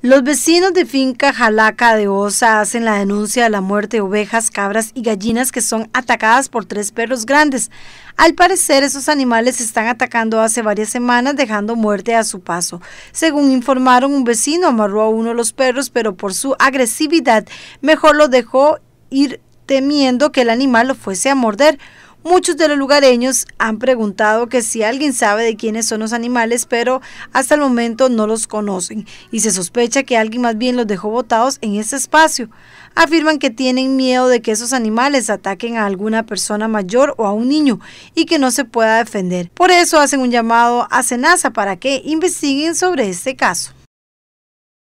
Los vecinos de finca Jalaca de Osa hacen la denuncia de la muerte de ovejas, cabras y gallinas que son atacadas por tres perros grandes. Al parecer, esos animales están atacando hace varias semanas, dejando muerte a su paso. Según informaron, un vecino amarró a uno de los perros, pero por su agresividad, mejor lo dejó ir temiendo que el animal lo fuese a morder. Muchos de los lugareños han preguntado que si alguien sabe de quiénes son los animales, pero hasta el momento no los conocen y se sospecha que alguien más bien los dejó botados en ese espacio. Afirman que tienen miedo de que esos animales ataquen a alguna persona mayor o a un niño y que no se pueda defender. Por eso hacen un llamado a Senasa para que investiguen sobre este caso.